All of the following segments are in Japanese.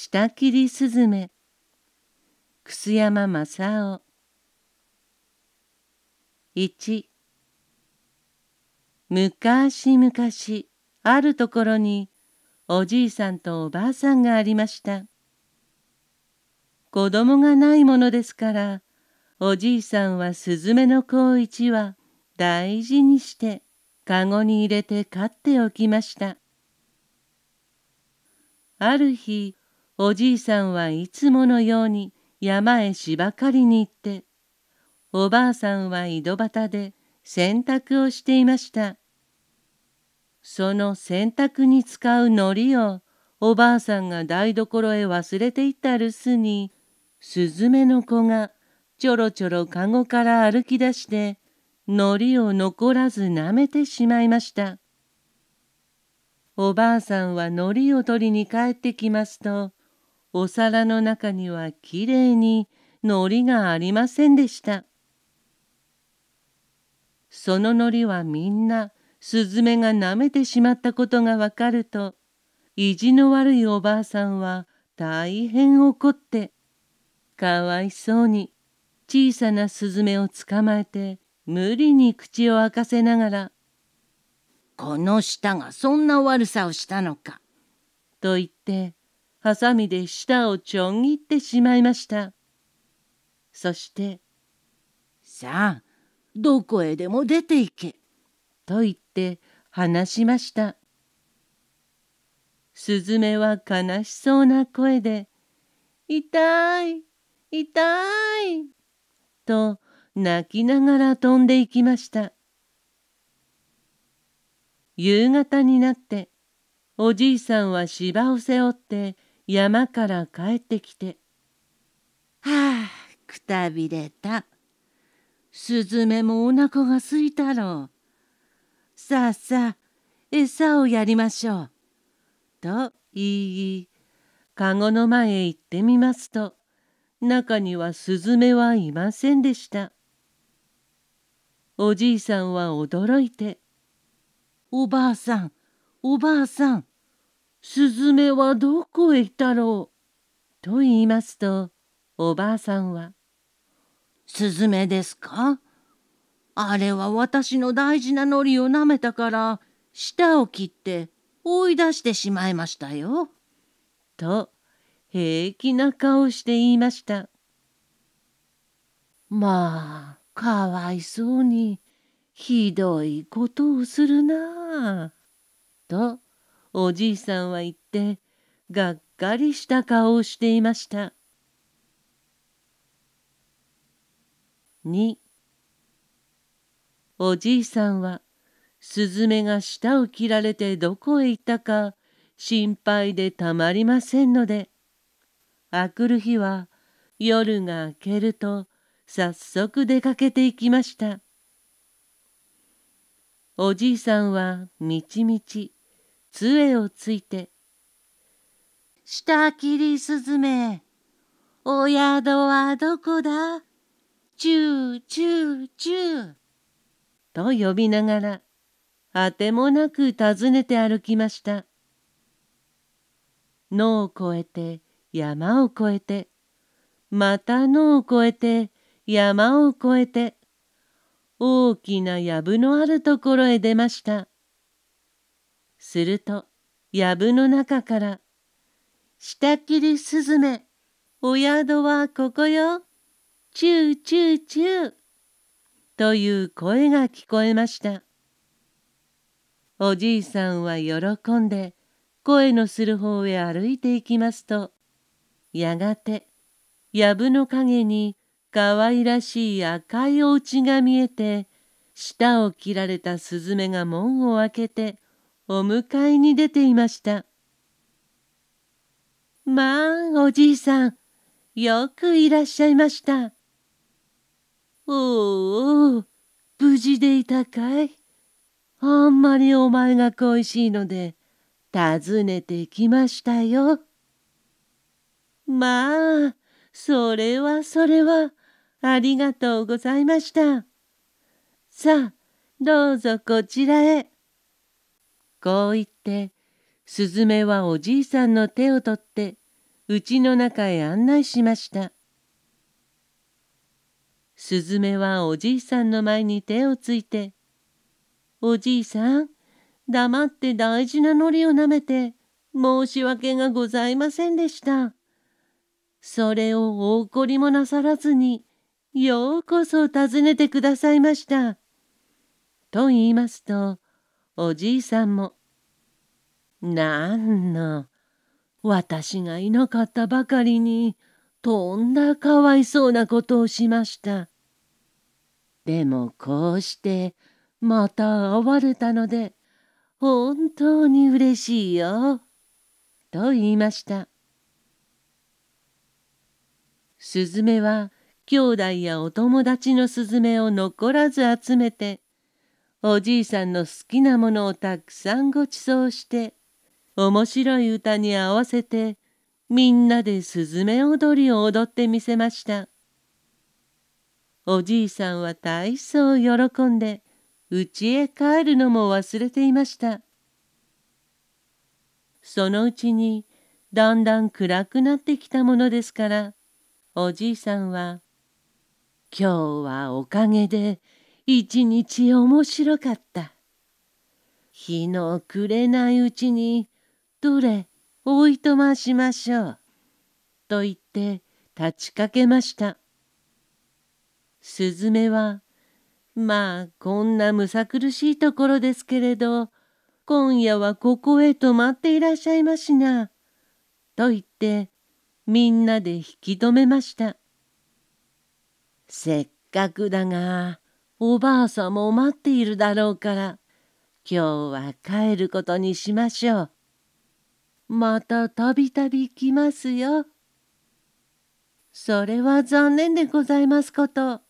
下切りすずめ楠山正雄一昔々あるところにおじいさんとおばあさんがありました子供がないものですからおじいさんはすずめの子一羽大事にしてかごに入れて飼っておきましたある日おじいさんはいつものように山へ芝刈りに行って、おばあさんは井戸端で洗濯をしていました。その洗濯に使うのりをおばあさんが台所へ忘れていった留守に、スズメの子がちょろちょろかごから歩き出して、のりを残らず舐めてしまいました。おばあさんはのりを取りに帰ってきますと、お皿の中にはきれいにのりがありませんでした。そののりはみんなスズメが舐めてしまったことがわかると意地の悪いおばあさんは大変怒ってかわいそうに小さなスズメを捕まえて無理に口を開かせながら「この舌がそんな悪さをしたのか」と言ってハサミで舌をちょん切ってしまいました。そして、さあ、どこへでも出て行け、と言って話しました。スズメは悲しそうな声で、痛い、痛い、と泣きながら飛んでいきました。夕方になって、おじいさんは芝を背負って山から帰ってきて。はあ、くたびれた。スズメもお腹がすいたろう。さあさあ、餌をやりましょう。と言い、かごの前へ行ってみますと、中にはスズメはいませんでした。おじいさんは驚いて、おばあさん、おばあさん、スズメはどこへ行ったろう。と言いますと、おばあさんは、スズメですかあれは私の大事なのりをなめたから、舌を切って追い出してしまいましたよ。と、平気な顔して言いました。まあ、かわいそうに、ひどいことをするなあ。と、おじいさんは言ってがっかりした顔をしていました。2おじいさんはスズメが舌を切られてどこへ行ったか心配でたまりませんのであくる日は夜が明けると早速出かけていきましたおじいさんはみちみち杖をついて、下切りすずめ、お宿はどこだチューチューチュー。と呼びながら、あてもなく訪ねて歩きました。野を越えて、山を越えて、また野を越えて、山を越えて、大きな藪のあるところへ出ました。すると、藪の中から、下切りすずめ、お宿はここよ、チューチューチュー、という声が聞こえました。おじいさんは喜んで、声のする方へ歩いていきますと、やがて、藪の陰に、かわいらしい赤いお家が見えて、舌を切られたスズメが門を開けて、お迎えに出ていました。まあ、おじいさん、よくいらっしゃいました。おお、無事でいたかいあんまりお前が恋しいので、訪ねてきましたよ。まあ、それはそれは、ありがとうございました。さあ、どうぞこちらへ。こう言って、スズメはおじいさんの手を取って、うちの中へ案内しました。スズメはおじいさんの前に手をついて、おじいさん、黙って大事なのりをなめて、申し訳がございませんでした。それをお怒りもなさらずに、ようこそ訪ねてくださいました。と言いますと、おじいさんも「なんの私がいなかったばかりにとんだかわいそうなことをしました」でもこうしてまた会われたので本当にうれしいよ」と言いましたスズメは兄弟やお友達のスズメを残らず集めておじいさんの好きなものをたくさんごちそうして面白い歌に合わせてみんなでスズメ踊りを踊ってみせましたおじいさんは大層喜んで家へ帰るのも忘れていましたそのうちにだんだん暗くなってきたものですからおじいさんは「今日はおかげで一日面白かった。日の暮れないうちにどれおいとましましょう。と言って立ちかけました。スズメはまあこんなむさ苦しいところですけれど今夜はここへ泊まっていらっしゃいましな。と言ってみんなで引き止めました。せっかくだがおばあさんも待っているだろうから今日は帰ることにしましょう。またたびたび来ますよ。それは残念でございますこと。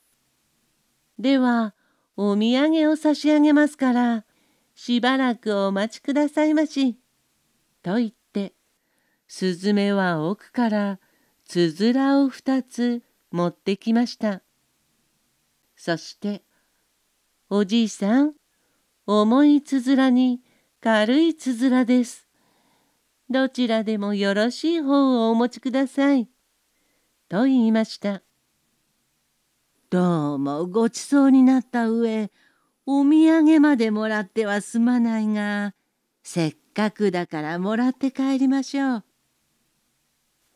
ではお土産を差し上げますからしばらくお待ちくださいまし。と言ってスズメは奥からつづらを2つ持ってきました。そしておじいさん、重いつづらに軽いつづらです。どちらでもよろしい方をお持ちください。と言いました。どうもごちそうになった上、お土産までもらってはすまないが、せっかくだからもらって帰りましょう。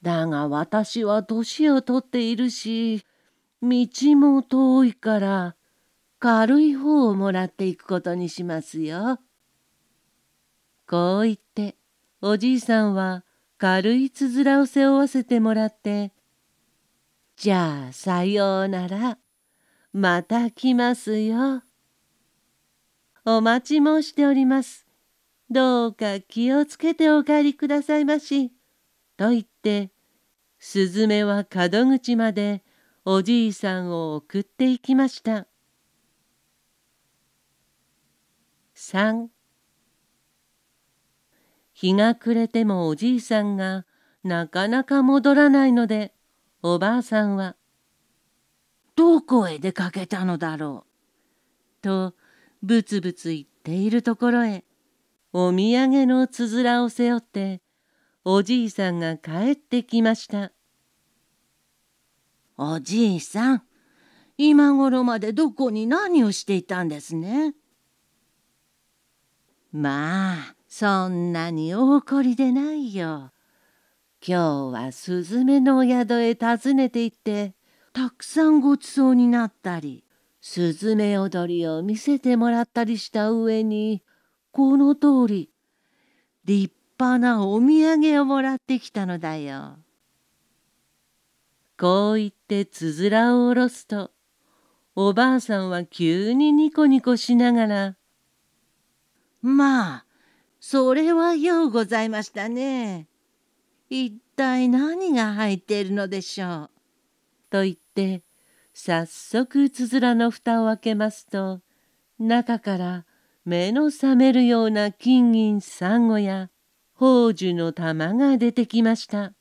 だが私は年をとっているし、道も遠いから、軽い方をもらっていくことにしますよ。こう言っておじいさんは軽いつづらを背負わせてもらって「じゃあさようならまた来ますよ」お待ち申しております。どうか気をつけてお帰りくださいまし」と言ってスズメは門口までおじいさんを送っていきました。3日が暮れてもおじいさんがなかなか戻らないのでおばあさんは「どこへ出かけたのだろう」とぶつぶつ言っているところへお土産のつづらを背負っておじいさんが帰ってきましたおじいさん今頃までどこに何をしていたんですねまあそんなにお怒りでないよ。今日はスズメのお宿へ訪ねて行ってたくさんごちそうになったりスズメ踊りを見せてもらったりした上にこの通り立派なお土産をもらってきたのだよ。こう言ってつづらを下ろすとおばあさんは急にニコニコしながらまあそれはようございましたね。一体何が入っているのでしょう。と言って早速つづらの蓋を開けますと中から目の覚めるような金銀サンゴや宝珠の玉が出てきました。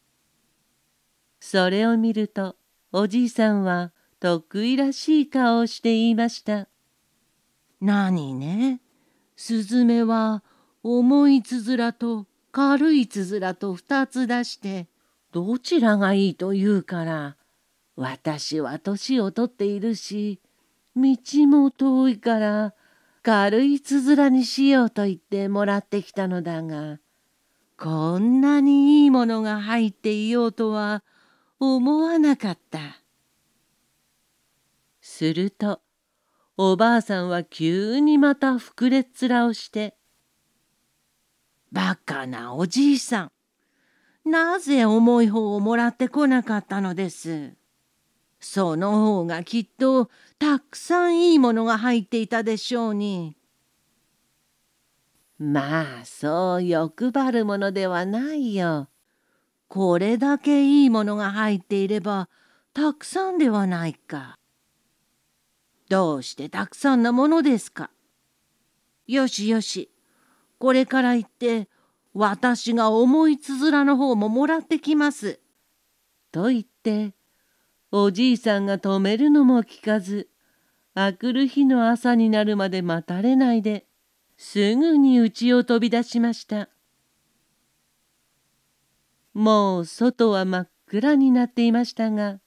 それを見るとおじいさんは得意らしい顔をして言いました。何ねスズメは重いつづらと軽いつづらと二つ出してどちらがいいと言うから私は年をとっているし道も遠いから軽いつづらにしようと言ってもらってきたのだがこんなにいいものが入っていようとは思わなかった。するとおばあさんは急にまた膨れっ面をして「バカなおじいさんなぜ重い方をもらってこなかったのです」。その方がきっとたくさんいいものが入っていたでしょうに。まあそう欲張るものではないよ。これだけいいものが入っていればたくさんではないか。どうしてたくさんなものですか。よしよし、これから行って私が思いつづらの方ももらってきます。と言っておじいさんが止めるのも聞かずあくる日の朝になるまで待たれないですぐに家を飛び出しましたもう外は真っ暗になっていましたが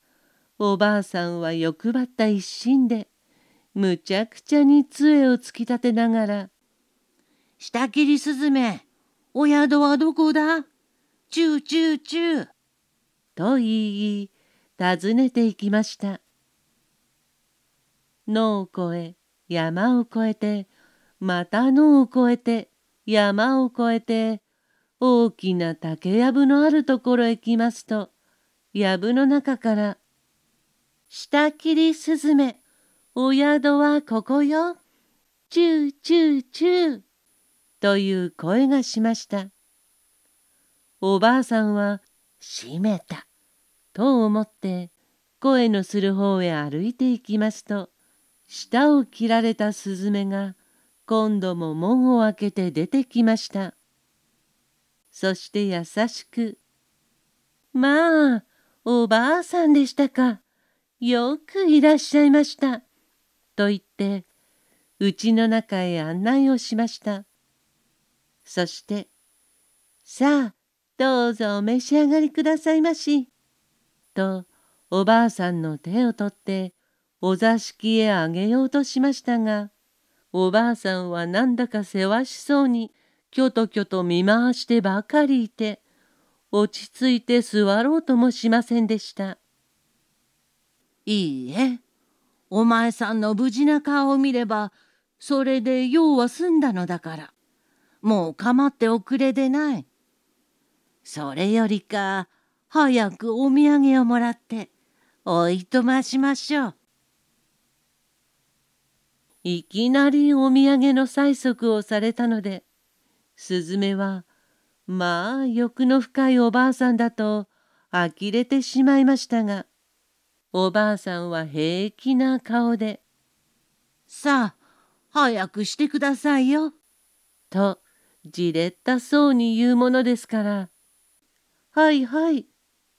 おばあさんは欲張った一心でむちゃくちゃに杖を突き立てながら「下切りすずめお宿はどこだチューチューチュー」と言い尋ねていきました野を越え山を越えてまた野を越えて山を越えて大きな竹やぶのあるところへ来ますとやぶの中から「下切りすずめお宿はここよ。チューチューチュー。という声がしました。おばあさんは、閉めた。と思って、声のする方へ歩いていきますと、舌を切られたスズメが、今度も門を開けて出てきました。そして優しく、まあ、おばあさんでしたか。よくいらっしゃいました。と言って家の中へ案内をしましたそして「さあどうぞお召し上がりくださいまし」とおばあさんの手を取ってお座敷へあげようとしましたがおばあさんはなんだかせわしそうにきょときょと見回してばかりいて落ち着いて座ろうともしませんでした。いいえお前さんの無事な顔を見ればそれで用は済んだのだからもう構っておくれでない。それよりか早くお土産をもらっておいとましましょう。いきなりお土産の催促をされたので、スズメは、まあ欲の深いおばあさんだと呆れてしまいましたが、おばあさんは平気な顔で「さあ早くしてくださいよ」とじれったそうに言うものですから「はいはい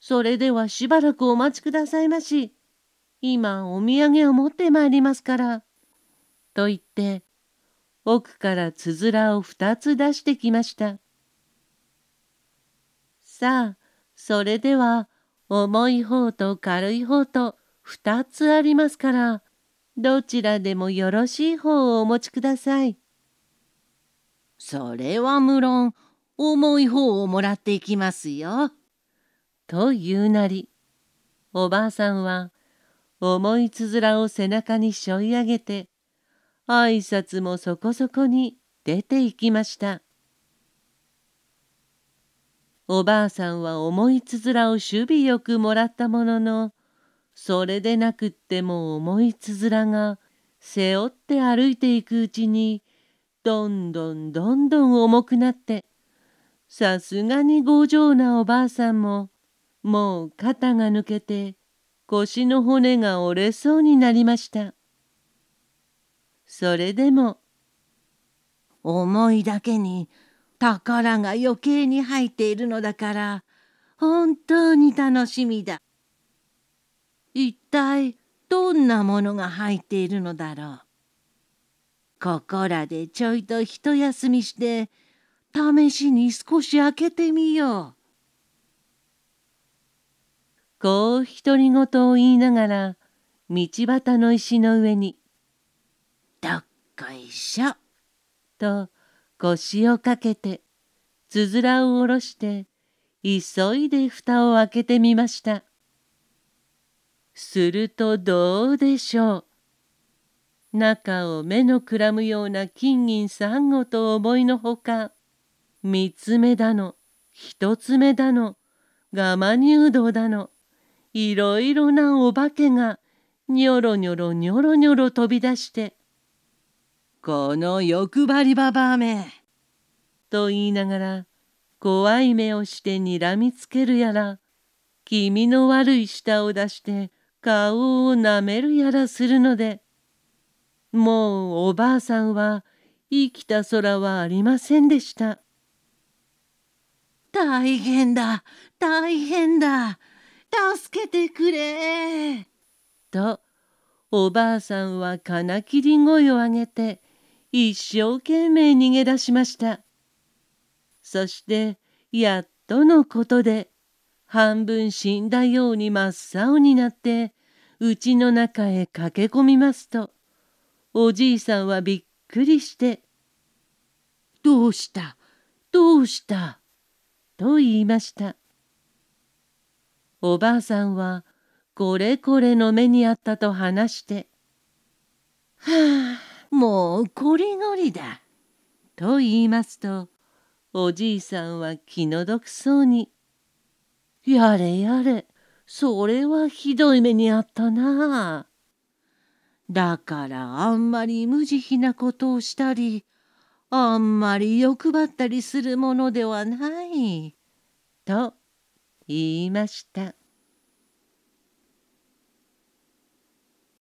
それではしばらくお待ちくださいまし今お土産を持ってまいりますから」と言って奥からつづらを2つ出してきました。さあそれでは重い方と軽い方と2つありますから、どちらでもよろしい方をお持ちください。それは無論、重い方をもらっていきますよ。と言うなり、おばあさんは、重いつづらを背中にしょい上げて、挨拶もそこそこに出て行きました。おばあさんは思いつづらを守備よくもらったもののそれでなくっても思いつづらが背負って歩いていくうちにどんどんどんどん重くなってさすがに強情なおばあさんももう肩が抜けて腰の骨が折れそうになりましたそれでも思いだけに宝が余計に入っているのだから本当に楽しみだ一体どんなものが入っているのだろうここらでちょいと一休みして試しに少し開けてみようこう独り言を言いながら道端の石の上に「どっこいしょ」と腰をかけてつづらを下ろして急いで蓋を開けてみました。するとどうでしょう。中を目のくらむような金銀三ごと思いのほか三つ目だの一つ目だの我慢入道だのいろいろなお化けがにょろにょろにょろにょろ飛び出してこの欲張りばばめ。と言いながら怖い目をしてにらみつけるやら気味の悪い舌を出して顔をなめるやらするのでもうおばあさんは生きた空はありませんでした。大変だ大変だ助けてくれとおばあさんは金切り声を上げて一生懸命逃げ出しました。そしてやっとのことで半分死んだように真っ青になって家の中へ駆け込みますとおじいさんはびっくりして「どうしたどうした?」と言いましたおばあさんはこれこれの目にあったと話して「はあもうこりごりだ。と言いますとおじいさんは気の毒そうに「やれやれそれはひどい目にあったな。だからあんまり無慈悲なことをしたりあんまり欲張ったりするものではない」と言いました。